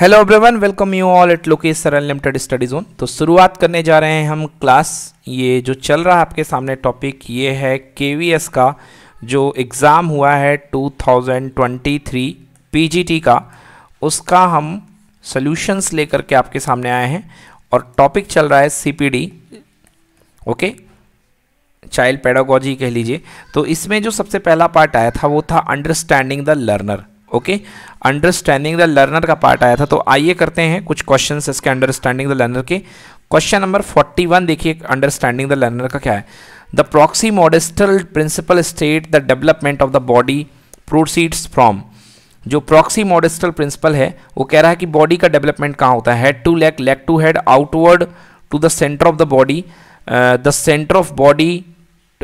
Hello everyone welcome you all it Lokesh sir unlimited study zone तो शुरुआत करने जा रहे हैं हम क्लास ये जो चल रहा है आपके सामने टॉपिक ये है केवीएस का जो एग्ज़ाम हुआ है 2023 पीजीटी का उसका हम सॉल्यूशंस लेकर के आपके सामने आए हैं और टॉपिक चल रहा है सीपीडी ओके चाइल्ड पेडागोजी कह लीजिए तो इसमें जो सबसे पहला पार्ट आया था वो था understanding the learner okay understanding the learner का पार्ट आया था तो आइए करते हैं कुछ क्वेश्चंस इसके अंडरस्टैंडिंग द लर्नर के क्वेश्चन नंबर 41 देखिए अंडरस्टैंडिंग द लर्नर का क्या है the proximodistal principle state the development of the body proceeds from जो प्रॉक्सी मॉडेस्टल प्रिंसिपल है वो कह रहा है कि बॉडी का डेवलपमेंट कहाँ होता है head to leg leg to head outward to the centre of the body the centre of body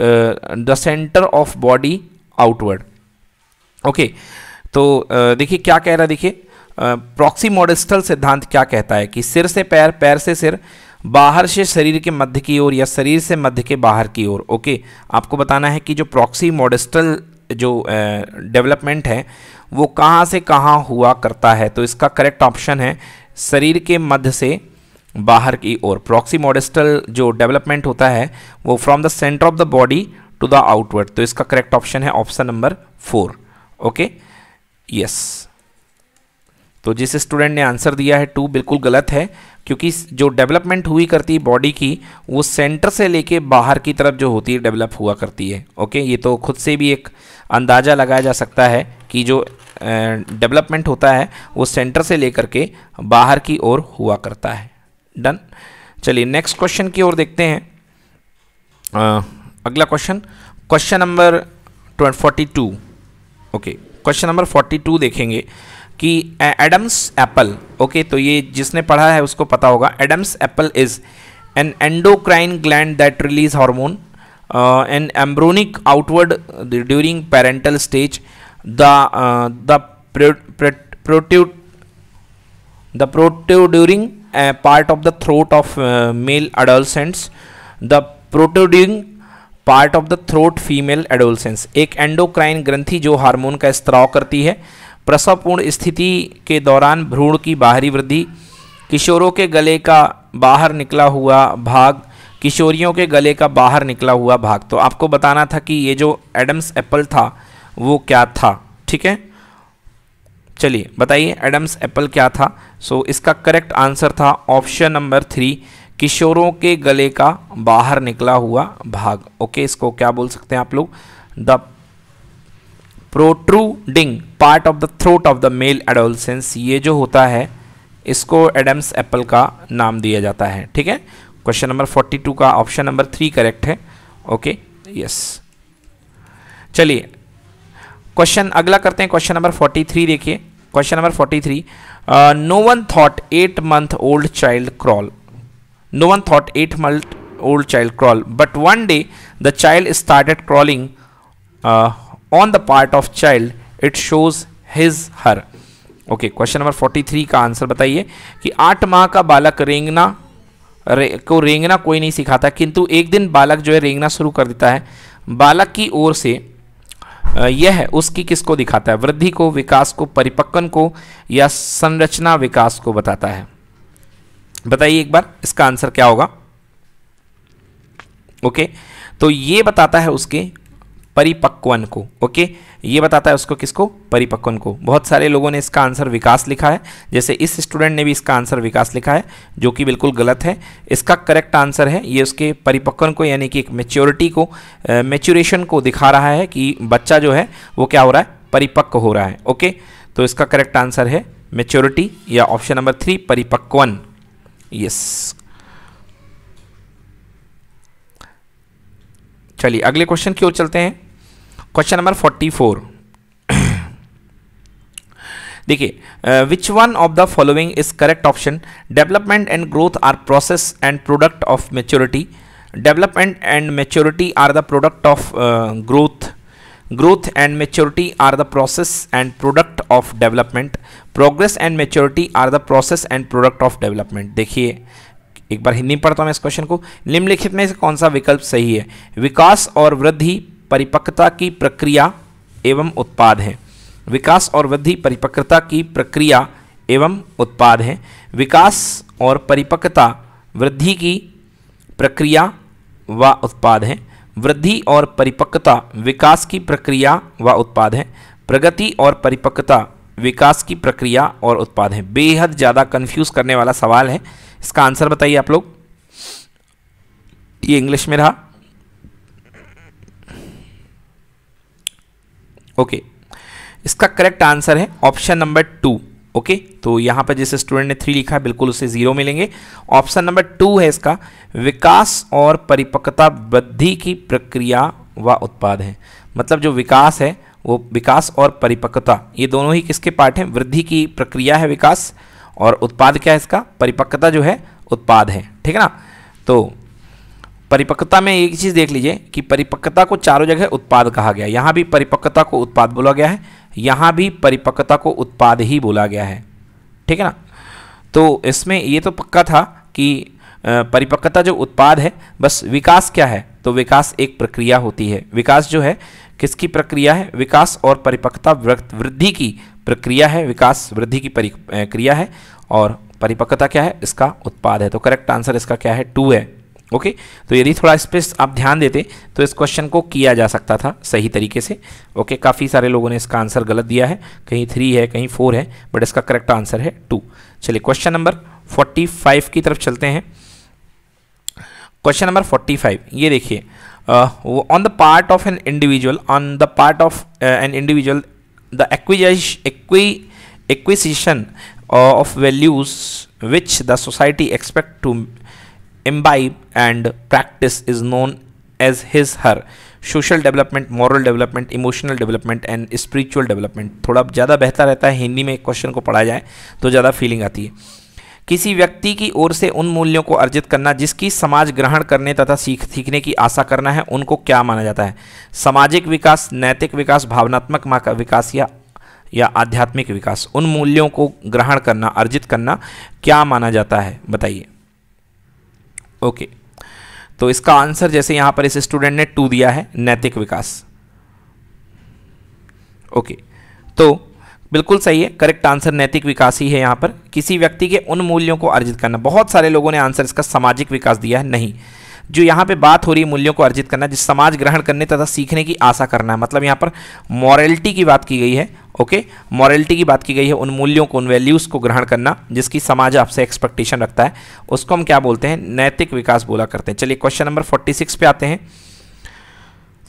the centre of body outward okay okay. तो देखिए क्या कह रहा है देखिए प्रॉक्सी मॉडिस्टल सिद्धांत क्या कहता है कि सिर से पैर पैर से सिर बाहर से शरीर के मध्य की ओर या शरीर से मध्य के बाहर की ओर ओके आपको बताना है कि जो प्रॉक्सी मॉडिस्टल जो डेवलपमेंट है वो कहाँ से कहाँ हुआ करता है तो इसका करेक्ट ऑप्शन है शरीर के मध्य से बाहर की ओर प्रॉक्सी मॉडिस्टल जो डेवलपमेंट होता है वो from the centre of the body to the outward तो इसका करेक्ट ऑप्शन है option number four okay okay? Yes तो जिस स्टूडेंट ने आंसर दिया है टू बिल्कुल गलत है क्योंकि जो डेवलपमेंट हुई करती है बॉडी की वो सेंटर से लेके बाहर की तरफ जो होती है डेवलप हुआ करती है ओके ये तो खुद से भी एक अंदाज़ा लगाया जा सकता है कि जो डेवलपमेंट होता है वो सेंटर से लेकर के बाहर की ओर हुआ करता है डन चलिए नेक्स्ट क्वेश्चन की ओर देखते हैं आ, अगला question question number twenty forty two okay question number forty two देखेंगे कि एडम्स एप्पल ओके तो ये जिसने पढ़ा है उसको पता होगा Adam's apple is an endocrine gland that release hormone an embryonic outward during parental stage the the protrude the protruding part of the throat of male adolescents the protruding part of the throat female adolescence एक endocrine ग्रंथि जो hormone का स्त्राव करती है प्रसवपूर्ण स्थिति के दौरान भ्रूण की बाहरी वृद्धि किशोरों के गले का बाहर निकला हुआ भाग किशोरियों के गले का बाहर निकला हुआ भाग तो आपको बताना था कि ये जो एडम्स एप्पल था वो क्या था ठीक है चलिए बताइए एडम्स एप्पल क्या था सो so, इसका करेक्ट आंसर था ऑप्शन नंबर थ्री किशोरों के गले का बाहर निकला हुआ भाग ओके इसको क्या बोल सकते हैं आप लोग the protruding part of the throat of the male adolescence ये जो होता है इसको एडम्स एप्पल का नाम दिया जाता है ठीक है क्वेश्चन नंबर फोर्टी टू का ऑप्शन नंबर थ्री करेक्ट है ओके यस चलिए क्वेश्चन अगला करते हैं क्वेश्चन नंबर फोर्टी थ्री देखिए question number forty three no one thought eight month old child crawl No one thought 8 month old child crawl. But one day the child started crawling uh, on the part of child. It shows his her. Okay question number 43 का answer बताइए कि आठ माह का बालक रेंगना रे, को रेंगना कोई नहीं सिखाता किंतु एक दिन बालक जो है रेंगना शुरू कर देता है बालक की ओर से यह उसकी किसको दिखाता है वृद्धि को विकास को परिपक्वन को या संरचना विकास को बताता है बताइए एक बार इसका आंसर क्या होगा ओके तो ये बताता है उसके परिपक्वन को ओके ये बताता है उसको किसको परिपक्वन को बहुत सारे लोगों ने इसका आंसर विकास लिखा है जैसे इस स्टूडेंट ने भी इसका आंसर विकास लिखा है जो कि बिल्कुल गलत है इसका करेक्ट आंसर है ये उसके परिपक्वन को यानी कि एक मेच्योरिटी को मेच्योरेशन को दिखा रहा है कि बच्चा जो है वो क्या हो रहा है परिपक्व हो रहा है ओके तो इसका करेक्ट आंसर है मेच्योरिटी या ऑप्शन नंबर थ्री परिपक्वन यस चलिए अगले क्वेश्चन की ओर चलते हैं क्वेश्चन नंबर फोर्टी फोर देखिए which one of the following is correct option development and growth are process and product of maturity development and maturity are the product of growth Growth and maturity are the process and product of development. Progress and maturity are the process and product of development. देखिए एक बार हिंदी पढ़ता हूँ मैं इस question को निम्नलिखित में से कौन सा विकल्प सही है विकास और वृद्धि परिपक्वता की प्रक्रिया एवं उत्पाद है विकास और वृद्धि परिपक्वता की प्रक्रिया एवं उत्पाद है विकास और परिपक्वता वृद्धि की प्रक्रिया व उत्पाद है वृद्धि और परिपक्वता विकास की प्रक्रिया व उत्पाद है प्रगति और परिपक्वता विकास की प्रक्रिया और उत्पाद है बेहद ज़्यादा कन्फ्यूज़ करने वाला सवाल है इसका आंसर बताइए आप लोग ये इंग्लिश में रहा ओके इसका करेक्ट आंसर है ऑप्शन नंबर टू ओके तो यहां पर जैसे स्टूडेंट ने थ्री लिखा है बिल्कुल उसे जीरो मिलेंगे ऑप्शन नंबर टू है इसका विकास और परिपक्वता वृद्धि की प्रक्रिया व उत्पाद है मतलब जो विकास है वो विकास और परिपक्वता ये दोनों ही किसके पार्ट हैं वृद्धि की प्रक्रिया है विकास और उत्पाद क्या है इसका परिपक्वता जो है उत्पाद है ठीक है ना तो परिपक्वता में एक चीज़ देख लीजिए कि परिपक्वता को चारों जगह उत्पाद कहा गया यहाँ भी परिपक्वता को उत्पाद बोला गया है यहाँ भी परिपक्वता को उत्पाद ही बोला गया है ठीक है ना तो इसमें ये तो पक्का था कि परिपक्वता जो उत्पाद है बस विकास क्या है तो विकास एक प्रक्रिया होती है विकास जो है किसकी प्रक्रिया है विकास और परिपक्वता वृद्धि की प्रक्रिया है विकास वृद्धि की क्रिया है और परिपक्वता क्या है इसका उत्पाद है तो करेक्ट आंसर इसका क्या है टू है ओके तो यदि थोड़ा स्पेस आप ध्यान देते तो इस क्वेश्चन को किया जा सकता था सही तरीके से ओके काफ़ी सारे लोगों ने इसका आंसर गलत दिया है कहीं थ्री है कहीं फोर है बट इसका करेक्ट आंसर है टू चलिए क्वेश्चन नंबर फोर्टी फाइव की तरफ चलते हैं क्वेश्चन नंबर फोर्टी फाइव ये देखिए on the part of an individual on the part of an individual the acquis of values which the society expect to imbibe and practice is known as his her social development moral development emotional development and spiritual development थोड़ा ज़्यादा बेहतर रहता है हिंदी में question को पढ़ा जाए तो ज़्यादा फीलिंग आती है किसी व्यक्ति की ओर से उन मूल्यों को अर्जित करना जिसकी समाज ग्रहण करने तथा सीख सीखने की आशा करना है उनको क्या माना जाता है सामाजिक विकास नैतिक विकास भावनात्मक विकास या या आध्यात्मिक विकास उन मूल्यों को ग्रहण करना अर्जित करना क्या माना जाता है बताइए ओके तो इसका आंसर जैसे यहां पर इस स्टूडेंट ने टू दिया है नैतिक विकास ओके तो बिल्कुल सही है करेक्ट आंसर नैतिक विकास ही है यहाँ पर किसी व्यक्ति के उन मूल्यों को अर्जित करना बहुत सारे लोगों ने आंसर इसका सामाजिक विकास दिया है नहीं जो यहाँ पे बात हो रही है मूल्यों को अर्जित करना जिस समाज ग्रहण करने तथा सीखने की आशा करना है मतलब यहाँ पर मॉरलिटी की बात की गई है ओके okay? मॉरलिटी की बात की गई है उन मूल्यों को उन वैल्यूज़ को ग्रहण करना जिसकी समाज आपसे एक्सपेक्टेशन रखता है उसको हम क्या बोलते हैं नैतिक विकास बोला करते हैं चलिए क्वेश्चन नंबर फोर्टी सिक्स पे आते हैं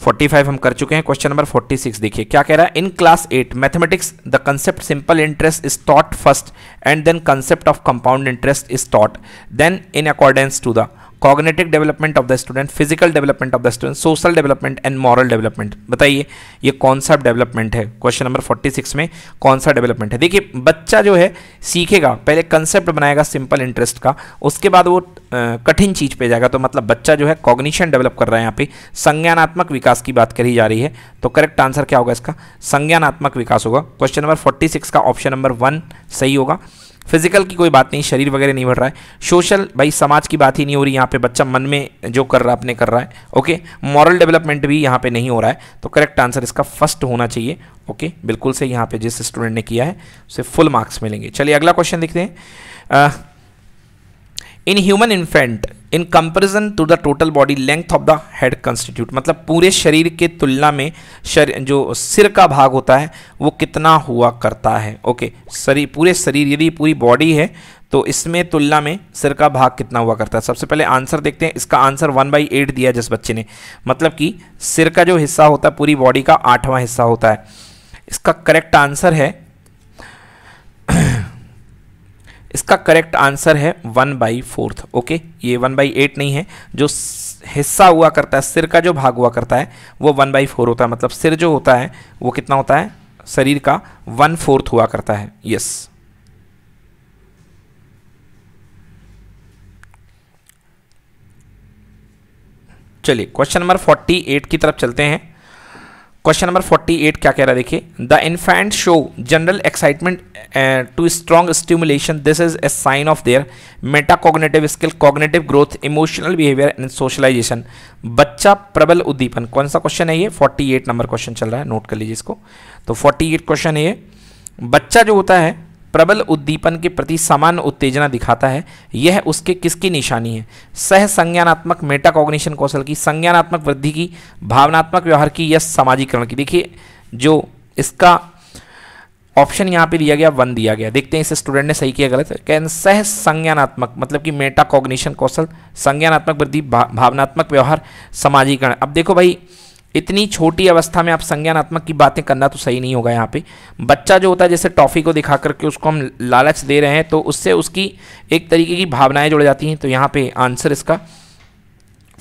45 हम कर चुके हैं क्वेश्चन नंबर 46 देखिए क्या कह रहा है in class eight mathematics the concept simple interest is taught first and then concept of compound interest is taught then in accordance to the cognitive development of the student physical development of the student social development and moral development बताइए ये कौन सा development है question number 46 में कौन सा development है देखिए बच्चा जो है सीखेगा पहले कंसेप्ट बनाएगा सिंपल इंटरेस्ट का उसके बाद वो कठिन चीज़ पे जाएगा तो मतलब बच्चा जो है कॉग्निशन डेवलप कर रहा है यहाँ पे संज्ञानात्मक विकास की बात करी जा रही है तो करेक्ट आंसर क्या होगा इसका संज्ञानात्मक विकास होगा क्वेश्चन नंबर फोर्टी का ऑप्शन नंबर वन सही होगा फिजिकल की कोई बात नहीं शरीर वगैरह नहीं बढ़ रहा है सोशल भाई समाज की बात ही नहीं हो रही यहाँ पे बच्चा मन में जो कर रहा है अपने कर रहा है ओके मॉरल डेवलपमेंट भी यहाँ पे नहीं हो रहा है तो करेक्ट आंसर इसका फर्स्ट होना चाहिए ओके बिल्कुल से यहाँ पे जिस स्टूडेंट ने किया है उसे फुल मार्क्स मिलेंगे चलिए अगला क्वेश्चन देखते हैं in human infant in comparison to the total body length of the head constitute मतलब पूरे शरीर के तुलना में शर, जो सिर का भाग होता है वो कितना हुआ करता है ओके शरीर पूरे शरीर यदि पूरी बॉडी है तो इसमें तुलना में सिर का भाग कितना हुआ करता है सबसे पहले आंसर देखते हैं इसका आंसर वन बाई एट दिया जिस बच्चे ने मतलब कि सिर का जो हिस्सा होता है पूरी बॉडी का आठवां हिस्सा होता है इसका करेक्ट आंसर है इसका करेक्ट आंसर है वन बाई फोर्थ ओके ये वन बाई एट नहीं है जो हिस्सा हुआ करता है सिर का जो भाग हुआ करता है वो वन बाई फोर होता है मतलब सिर जो होता है वो कितना होता है शरीर का वन फोर्थ हुआ करता है यस चलिए क्वेश्चन नंबर फोर्टी एट की तरफ चलते हैं क्वेश्चन नंबर 48 क्या कह रहा है देखिए the infant show general excitement to strong stimulation this is a sign of their metacognitive skill cognitive growth emotional behaviour and socialisation बच्चा प्रबल उद्दीपन कौन सा क्वेश्चन है ये 48 नंबर क्वेश्चन चल रहा है नोट कर लीजिए इसको तो 48 क्वेश्चन है ये बच्चा जो होता है प्रबल उद्दीपन के प्रति समान उत्तेजना दिखाता है यह उसके किसकी निशानी है सह संज्ञानात्मक मेटाकॉग्निशन कौशल की संज्ञानात्मक वृद्धि की भावनात्मक व्यवहार की या सामाजिकरण की देखिए जो इसका ऑप्शन यहाँ पे दिया गया वन दिया गया देखते हैं इसे स्टूडेंट ने सही किया गलत कैन सह संज्ञानात्मक मतलब कि कॉग्निशन कौशल संज्ञानात्मक वृद्धि भा, भावनात्मक व्यवहार समाजीकरण अब देखो भाई इतनी छोटी अवस्था में आप संज्ञानात्मक की बातें करना तो सही नहीं होगा यहाँ पे बच्चा जो होता है जैसे टॉफ़ी को दिखा करके उसको हम लालच दे रहे हैं तो उससे उसकी एक तरीके की भावनाएं जुड़ जाती हैं तो यहाँ पे आंसर इसका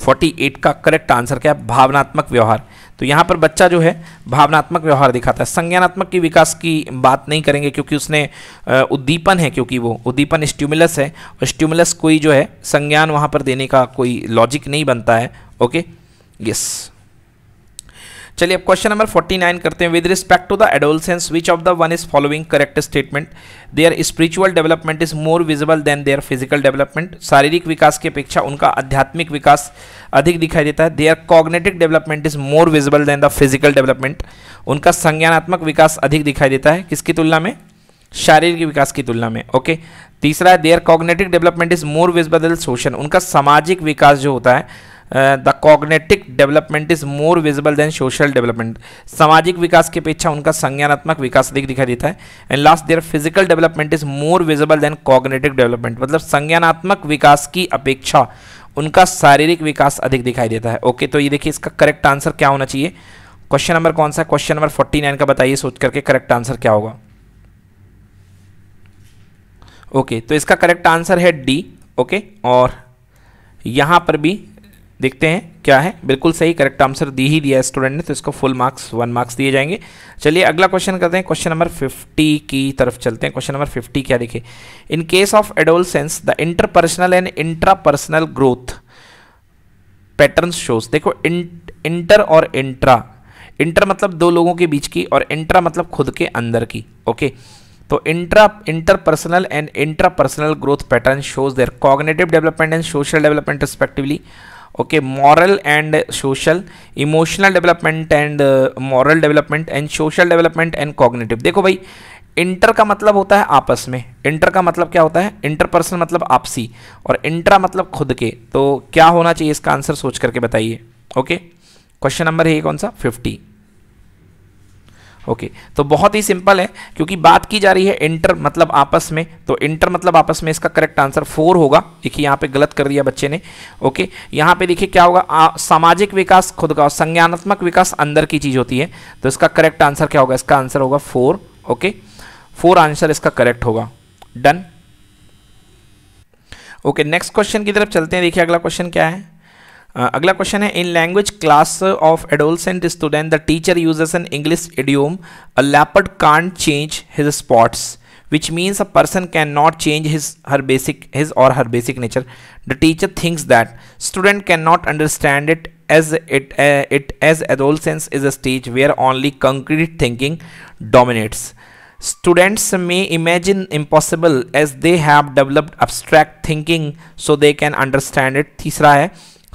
48 का करेक्ट आंसर क्या है भावनात्मक व्यवहार तो यहाँ पर बच्चा जो है भावनात्मक व्यवहार दिखाता है संज्ञानात्मक की विकास की बात नहीं करेंगे क्योंकि उसने उद्दीपन है क्योंकि वो उद्दीपन स्ट्यूमुलस है और स्ट्यूमुलस कोई जो है संज्ञान वहाँ पर देने का कोई लॉजिक नहीं बनता है ओके यस चलिए अब क्वेश्चन नंबर 49 करते हैं with respect to the adolescence which of the one is following correct statement their spiritual development is more visible than their physical development शारीरिक विकास की अपेक्षा उनका आध्यात्मिक विकास अधिक दिखाई देता है their cognitive development is more visible than the physical development उनका संज्ञानात्मक विकास अधिक दिखाई देता है किसकी तुलना में शारीरिक विकास की तुलना में ओके तीसरा है their cognitive development is more than social उनका सामाजिक विकास जो होता है the cognitive development is more visible than social development सामाजिक विकास की अपेक्षा उनका संज्ञानात्मक विकास अधिक दिखाई देता है and last their physical development is more visible than cognitive development मतलब संज्ञानात्मक विकास की अपेक्षा उनका शारीरिक विकास अधिक दिखाई देता है ओके तो ये देखिए इसका करेक्ट आंसर क्या होना चाहिए क्वेश्चन नंबर कौन सा क्वेश्चन नंबर फोर्टी नाइन का बताइए सोच करके करेक्ट आंसर क्या होगा ओके okay, तो इसका करेक्ट आंसर है डी ओके okay, और यहां पर भी देखते हैं क्या है बिल्कुल सही करेक्ट आंसर दी ही दिया स्टूडेंट ने तो इसको फुल मार्क्स वन मार्क्स दिए जाएंगे चलिए अगला क्वेश्चन करते हैं क्वेश्चन नंबर 50 की तरफ चलते हैं क्वेश्चन नंबर 50 क्या देखिए in case of adolescence the interpersonal and intrapersonal growth pattern shows देखो इंटर और इंट्रा इंटर मतलब दो लोगों के बीच की और इंट्रा मतलब खुद के अंदर की ओके तो intra interpersonal and intrapersonal growth pattern shows their cognitive development and social development respectively okay moral and social emotional development and moral development and social development and cognitive देखो भाई इंटर का मतलब होता है आपस में इंटर का मतलब क्या होता है इंटरपर्सनल मतलब आपसी और इंट्रा मतलब खुद के तो क्या होना चाहिए इसका आंसर सोच करके बताइए ओके क्वेश्चन नंबर है कौन सा फिफ्टी ओके तो बहुत ही सिंपल है क्योंकि बात की जा रही है इंटर मतलब आपस में तो इंटर मतलब आपस में इसका करेक्ट आंसर फोर होगा देखिए यहाँ पे गलत कर दिया बच्चे ने ओके यहाँ पे देखिए क्या होगा आ, सामाजिक विकास खुद का संज्ञानात्मक विकास अंदर की चीज़ होती है तो इसका करेक्ट आंसर क्या होगा इसका आंसर होगा फोर ओके फोर आंसर इसका करेक्ट होगा डन ओके नेक्स्ट क्वेश्चन की तरफ चलते हैं देखिए अगला क्वेश्चन क्या है Uh, अगला क्वेश्चन है in language class of adolescent student the teacher use an English idiom a leopard can't change his spots which means a person can not change his her basic his or her basic nature the teacher thinks that student can not understand it as it it as adolescence is a stage way are only concrete thinking dominates students may imagine impossible as they have developed abstract thinking so they can understand it तीसरा है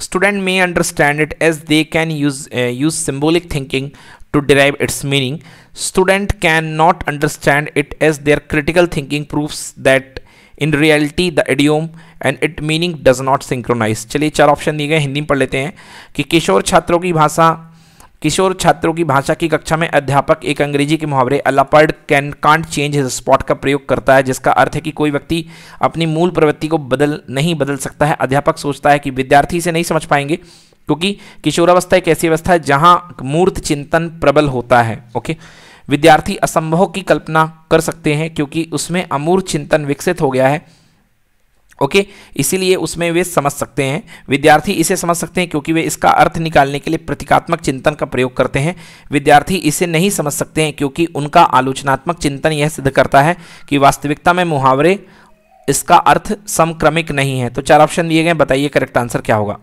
student may understand it as they can use uh, use symbolic thinking to derive its meaning student can not understand it as their critical thinking proves that in reality the idiom and it meaning does not synchronise चलिए चार option दिए गए हिंदी में पढ़ लेते हैं कि किशोर छात्रों की भाषा किशोर छात्रों की भाषा की कक्षा में अध्यापक एक अंग्रेजी के मुहावरे a leopard can can't change his spot का प्रयोग करता है जिसका अर्थ है कि कोई व्यक्ति अपनी मूल प्रवृत्ति को बदल नहीं बदल सकता है अध्यापक सोचता है कि विद्यार्थी इसे नहीं समझ पाएंगे क्योंकि किशोरावस्था एक ऐसी अवस्था है जहाँ मूर्त चिंतन प्रबल होता है ओके विद्यार्थी असंभव की कल्पना कर सकते हैं क्योंकि उसमें अमूर्त चिंतन विकसित हो गया है ओके okay? इसीलिए उसमें वे समझ सकते हैं विद्यार्थी इसे समझ सकते हैं क्योंकि वे इसका अर्थ निकालने के लिए प्रतीकात्मक चिंतन का प्रयोग करते हैं विद्यार्थी इसे नहीं समझ सकते हैं क्योंकि उनका आलोचनात्मक चिंतन यह सिद्ध करता है कि वास्तविकता में मुहावरे इसका अर्थ समक्रमिक नहीं है तो चार ऑप्शन दिए गए बताइए करेक्ट आंसर क्या होगा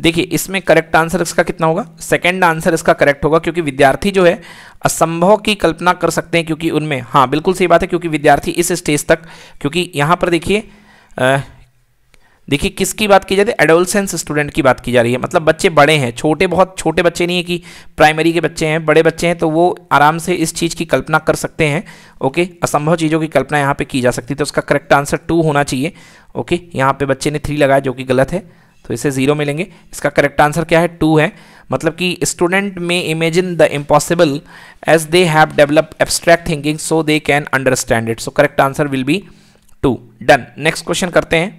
देखिए इसमें करेक्ट आंसर इसका कितना होगा सेकंड आंसर इसका करेक्ट होगा क्योंकि विद्यार्थी जो है असंभव की कल्पना कर सकते हैं क्योंकि उनमें हाँ बिल्कुल सही बात है क्योंकि विद्यार्थी इस स्टेज तक क्योंकि यहाँ पर देखिए देखिए किसकी बात की जाती है एडोलसेंस स्टूडेंट की बात की जा रही है मतलब बच्चे बड़े हैं छोटे बहुत छोटे बच्चे नहीं है कि प्राइमरी के बच्चे हैं बड़े बच्चे हैं तो वो आराम से इस चीज़ की कल्पना कर सकते हैं ओके असंभव चीज़ों की कल्पना यहाँ पे की जा सकती है तो उसका करेक्ट आंसर टू होना चाहिए ओके यहाँ पर बच्चे ने थ्री लगाया जो कि गलत है तो इसे ज़ीरो मिलेंगे इसका करेक्ट आंसर क्या है टू है मतलब कि student may imagine the impossible as they have develop abstract thinking so they can understand it so correct answer will be two done next question करते हैं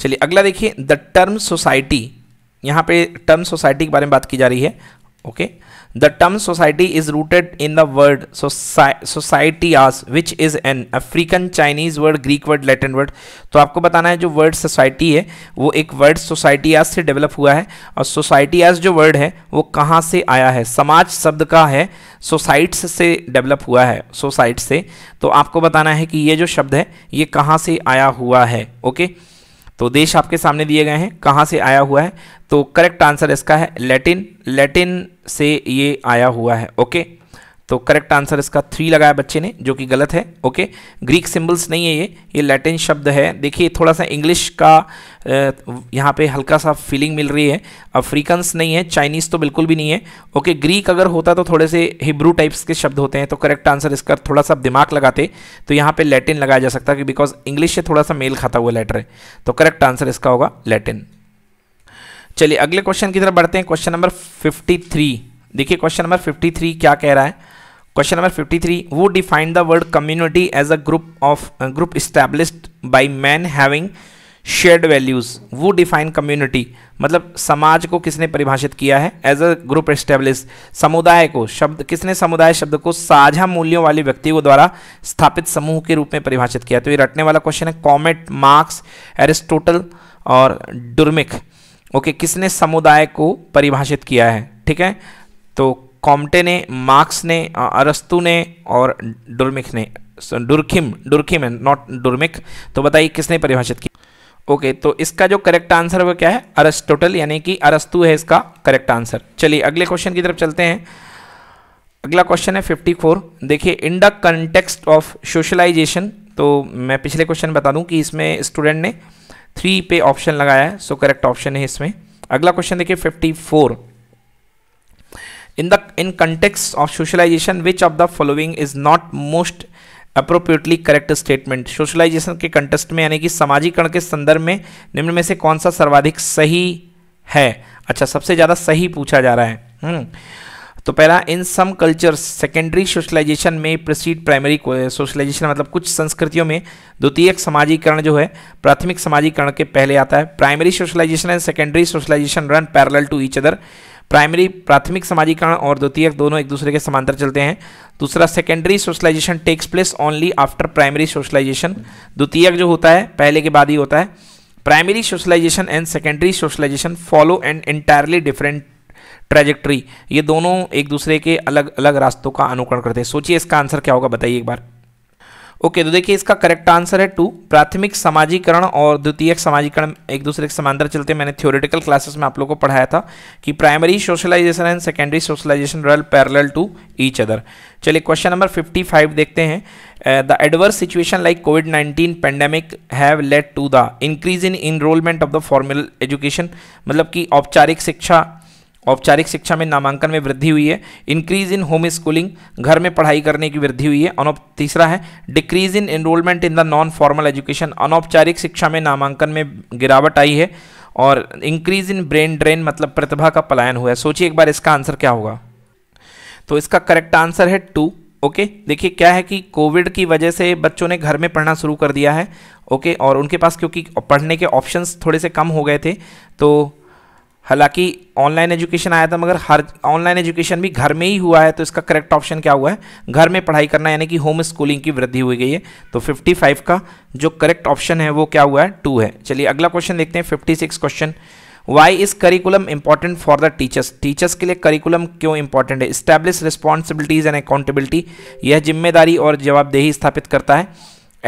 चलिए अगला देखिए द टर्म सोसाइटी यहां पे टर्म सोसाइटी के बारे में बात की जा रही है okay okay? The term society is rooted in the word societas, which is an African Chinese word, Greek word, Latin word. तो आपको बताना है जो वर्ड सोसाइटी है वो एक वर्ड सोसाइटियाज से डेवलप हुआ है और सोसाइटियाज जो वर्ड है वो कहाँ से आया है समाज शब्द का है सोसाइट्स से डेवलप हुआ है सोसाइट से तो आपको बताना है कि ये जो शब्द है ये कहाँ से आया हुआ है ओके तो देश आपके सामने दिए गए हैं कहाँ से आया हुआ है तो करेक्ट आंसर इसका है लैटिन लैटिन से ये आया हुआ है ओके तो करेक्ट आंसर इसका थ्री लगाया बच्चे ने जो कि गलत है ओके ग्रीक सिंबल्स नहीं है ये ये लैटिन शब्द है देखिए थोड़ा सा इंग्लिश का यहाँ पे हल्का सा फीलिंग मिल रही है अफ्रीकन्स नहीं है चाइनीज़ तो बिल्कुल भी नहीं है ओके ग्रीक अगर होता तो थोड़े से हिब्रू टाइप्स के शब्द होते हैं तो करेक्ट आंसर इसका थोड़ा सा दिमाग लगाते तो यहाँ पर लैटिन लगाया जा सकता है बिकॉज इंग्लिश से थोड़ा सा मेल खाता हुआ लेटर है तो करेक्ट आंसर इसका होगा लैटिन चलिए अगले क्वेश्चन की तरफ बढ़ते हैं क्वेश्चन नंबर 53 देखिए क्वेश्चन नंबर 53 क्या कह रहा है क्वेश्चन नंबर 53 वो define the word community as a group of group established by man having shared values वो डिफाइन कम्युनिटी मतलब समाज को किसने परिभाषित किया है एज अ ग्रुप एस्टेब्लिश समुदाय को शब्द किसने समुदाय शब्द को साझा मूल्यों वाले व्यक्तियों द्वारा स्थापित समूह के रूप में परिभाषित किया तो ये रटने वाला क्वेश्चन है कॉमेट मार्क्स एरिस्टोटल और डुरमिक ओके किसने समुदाय को परिभाषित किया है ठीक है तो कॉम्टे ने मार्क्स ने अरस्तु ने और डुरमिख ने डुरखिम डुरखिम है नॉट डुरमिख तो बताइए किसने परिभाषित किया ओके तो इसका जो करेक्ट आंसर वो क्या है अरस्टोटल यानी कि अरस्तु है इसका करेक्ट आंसर चलिए अगले क्वेश्चन की तरफ चलते हैं अगला क्वेश्चन है 54 देखिए in the context of socialisation तो मैं पिछले क्वेश्चन बता दूं कि इसमें स्टूडेंट ने थ्री पे ऑप्शन लगाया है सो करेक्ट ऑप्शन है इसमें अगला क्वेश्चन देखिए fifty four in the in context of socialisation which of the following is not most appropriately correct statement socialisation के कंटेस्ट में यानी कि सामाजिकरण के संदर्भ में निम्न में से कौन सा सर्वाधिक सही है अच्छा सबसे ज़्यादा सही पूछा जा रहा है हम्म। तो पहला in some culture secondary socialisation में प्रसिड प्राइमरी सोशलाइजेशन मतलब कुछ संस्कृतियों में द्वितीयक समाजीकरण जो है प्राथमिक समाजीकरण के पहले आता है primary socialisation and secondary socialisation run parallel to each other primary प्राथमिक समाजीकरण और द्वितीयक दोनों एक दूसरे के समांतर चलते हैं दूसरा secondary socialisation takes place only after primary socialisation द्वितीयक जो होता है पहले के बाद ही होता है primary socialisation and secondary socialisation follow and entirely different trajectory ये दोनों एक दूसरे के अलग अलग रास्तों का अनुकरण करते हैं सोचिए इसका आंसर क्या होगा बताइए एक बार ओके तो देखिए इसका करेक्ट आंसर है टू प्राथमिक समाजीकरण और द्वितीयक समाजीकरण एक दूसरे के समांतर चलते मैंने थ्योरेटिकल क्लासेस में आप लोगों को पढ़ाया था कि primary socialisation and secondary socialisation run parallel to each other चलिए क्वेश्चन नंबर 55 देखते हैं the adverse situation like COVID 19 pandemic have led to the increase in enrolment of the formal education मतलब कि औपचारिक शिक्षा औपचारिक शिक्षा में नामांकन में वृद्धि हुई है इंक्रीज इन होम स्कूलिंग घर में पढ़ाई करने की वृद्धि हुई है अनौप तीसरा है decrease in enrolment in the non formal education अनौपचारिक शिक्षा में नामांकन में गिरावट आई है और इंक्रीज इन ब्रेन ड्रेन मतलब प्रतिभा का पलायन हुआ है सोचिए एक बार इसका आंसर क्या होगा तो इसका करेक्ट आंसर है टू ओके देखिए क्या है कि कोविड की वजह से बच्चों ने घर में पढ़ना शुरू कर दिया है ओके और उनके पास क्योंकि पढ़ने के ऑप्शंस थोड़े से कम हो गए थे तो हालांकि ऑनलाइन एजुकेशन आया था मगर हर ऑनलाइन एजुकेशन भी घर में ही हुआ है तो इसका करेक्ट ऑप्शन क्या हुआ है घर में पढ़ाई करना यानी कि होम स्कूलिंग की वृद्धि हुई गई है तो 55 का जो करेक्ट ऑप्शन है वो क्या हुआ है टू है चलिए अगला क्वेश्चन देखते हैं 56 question why is curriculum important for the teachers teachers के लिए करिकुलम क्यों इंपॉर्टेंट है स्टैब्लिश रिस्पॉन्सिबिलिटीज एंड अकाउंटेबिलिटी यह जिम्मेदारी और जवाबदेही स्थापित करता है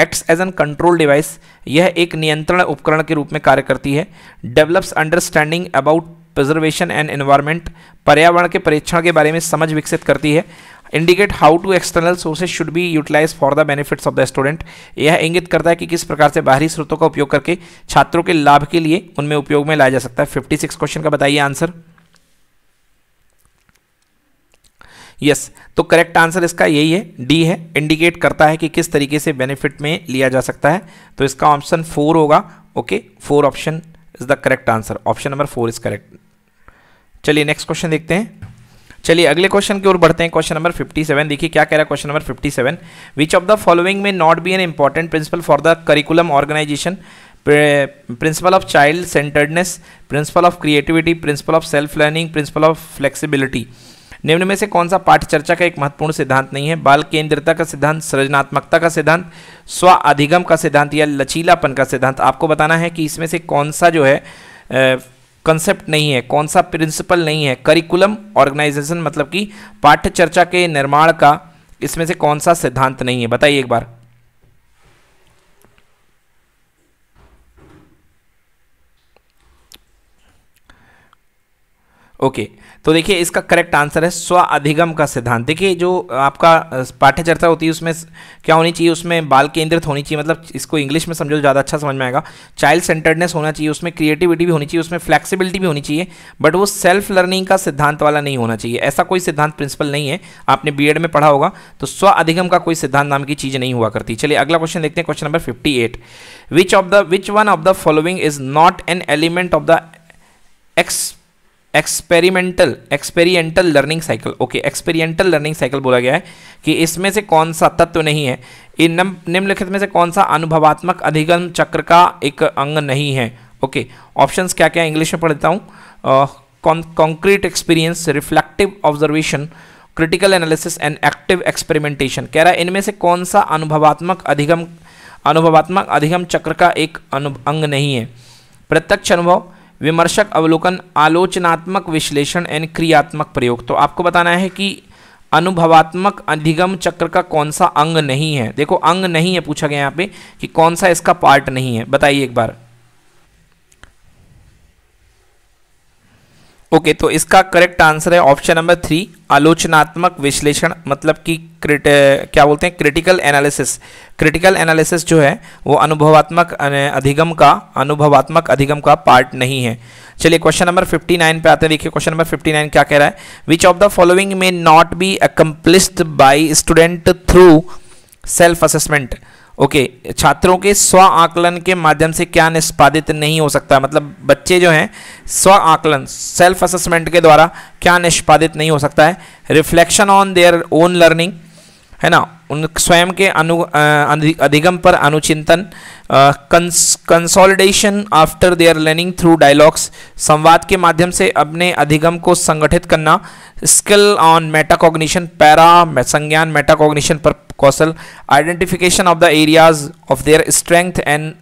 acts as an control device यह एक नियंत्रण उपकरण के रूप में कार्य करती है develops understanding about preservation and environment पर्यावरण के परीक्षण के बारे में समझ विकसित करती है indicate how to external sources should be utilise for the benefits of the student यह इंगित करता है कि किस प्रकार से बाहरी स्रोतों का उपयोग करके छात्रों के लाभ के लिए उनमें उपयोग में लाया जा सकता है 56 क्वेश्चन का बताइए आंसर यस तो करेक्ट आंसर इसका यही है डी है इंडिकेट करता है कि किस तरीके से बेनिफिट में लिया जा सकता है तो इसका ऑप्शन फोर होगा okay four option is the correct answer option number four is correct चलिए नेक्स्ट क्वेश्चन देखते हैं चलिए अगले क्वेश्चन की ओर बढ़ते हैं क्वेश्चन नंबर 57 देखिए क्या कह रहा है question number 57 which of the following may not be an important principle for the curriculum organisation principle of child centredness principle of creativity principle of self learning principle of flexibility निम्न में से कौन सा पाठ चर्चा का एक महत्वपूर्ण सिद्धांत नहीं है बाल केंद्रता का सिद्धांत सृजनात्मकता का सिद्धांत स्व अधिगम का सिद्धांत या लचीलापन का सिद्धांत आपको बताना है कि इसमें से कौन सा जो है कंसेप्ट नहीं है कौन सा प्रिंसिपल नहीं है करिकुलम ऑर्गेनाइजेशन मतलब कि पाठ्य चर्चा के निर्माण का इसमें से कौन सा सिद्धांत नहीं है बताइए एक बार ओके okay. तो देखिए इसका करेक्ट आंसर है स्व अधिगम का सिद्धांत देखिए जो आपका पाठ्य चर्चा होती है उसमें क्या होनी चाहिए उसमें बाल केंद्रित होनी चाहिए मतलब इसको इंग्लिश में समझो तो ज़्यादा अच्छा समझ में आएगा चाइल्ड सेंटर्डनेस होना चाहिए उसमें क्रिएटिविटी भी होनी चाहिए उसमें फ्लेक्सिबिलिटी भी होनी चाहिए बट वो सेल्फ लर्निंग का सिद्धांत वाला नहीं होना चाहिए ऐसा कोई सिद्धांत प्रिंसिपल नहीं है आपने बी में पढ़ा होगा तो स्व अधिगम का कोई सिद्धांत नाम की चीज़ नहीं हुआ करती चलिए अगला क्वेश्चन देखते हैं question number fifty eight which of the which one of the following is not an element of the ex experimental experiential learning cycle okay experiential learning cycle बोला गया है कि इसमें से कौन सा तत्व नहीं है इन निम्नलिखित में से कौन सा अनुभवात्मक अधिगम चक्र का एक अंग नहीं है ओके ऑप्शंस क्या क्या इंग्लिश में पढ़ देता हूँ concrete experience reflective observation critical analysis and active experimentation कह रहा है इनमें से कौन सा अनुभवात्मक अधिगम अनुभवात्मक अधिगम चक्र का एक अंग नहीं है प्रत्यक्ष अनुभव विमर्शक अवलोकन आलोचनात्मक विश्लेषण एंड क्रियात्मक प्रयोग तो आपको बताना है कि अनुभवात्मक अधिगम चक्र का कौन सा अंग नहीं है देखो अंग नहीं है पूछा गया यहाँ पे कि कौन सा इसका पार्ट नहीं है बताइए एक बार ओके okay, तो इसका करेक्ट आंसर है ऑप्शन नंबर थ्री आलोचनात्मक विश्लेषण मतलब कि क्रिट क्या बोलते हैं क्रिटिकल एनालिसिस क्रिटिकल एनालिसिस जो है वो अनुभवात्मक अधिगम का अनुभवात्मक अधिगम का पार्ट नहीं है चलिए क्वेश्चन नंबर 59 पे आते हैं देखिए क्वेश्चन नंबर 59 क्या कह रहा है which of the following may not be accomplished by student through self assessment okay छात्रों के स्व आकलन के माध्यम से क्या निष्पादित नहीं हो सकता मतलब बच्चे जो हैं स्व आकलन सेल्फ असेसमेंट के द्वारा क्या निष्पादित नहीं हो सकता है reflection on their own learning है ना उन स्वयं के अनु अधिगम पर अनुचिंतन consolidation after their learning through dialogues संवाद के माध्यम से अपने अधिगम को संगठित करना स्किल ऑन मेटाकॉग्निशन पैरा संज्ञान मेटाकॉग्निशन पर कौशल identification of the areas of their strength and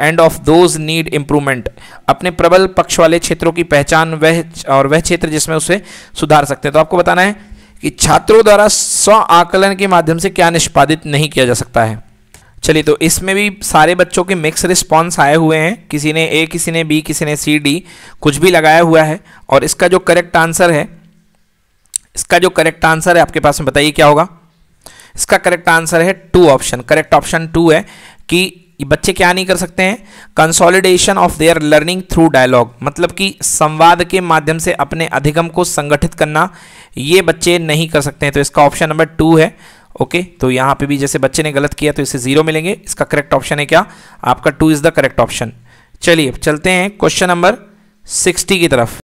and of those need improvement अपने प्रबल पक्ष वाले क्षेत्रों की पहचान वह और वह क्षेत्र जिसमें उसे सुधार सकते हैं तो आपको बताना है कि छात्रों द्वारा स्व आकलन के माध्यम से क्या निष्पादित नहीं किया जा सकता है चलिए तो इसमें भी सारे बच्चों के मिक्स रिस्पॉन्स आए हुए हैं किसी ने ए किसी ने बी किसी ने सी डी कुछ भी लगाया हुआ है और इसका जो करेक्ट आंसर है इसका जो करेक्ट आंसर है आपके पास में बताइए क्या होगा इसका करेक्ट आंसर है two option correct option two है कि ये बच्चे क्या नहीं कर सकते हैं consolidation of their learning through dialogue मतलब कि संवाद के माध्यम से अपने अधिगम को संगठित करना ये बच्चे नहीं कर सकते हैं तो इसका ऑप्शन नंबर टू है ओके तो यहाँ पे भी जैसे बच्चे ने गलत किया तो इसे जीरो मिलेंगे इसका करेक्ट ऑप्शन है क्या आपका two is the correct option चलिए चलते हैं क्वेश्चन नंबर सिक्सटी की तरफ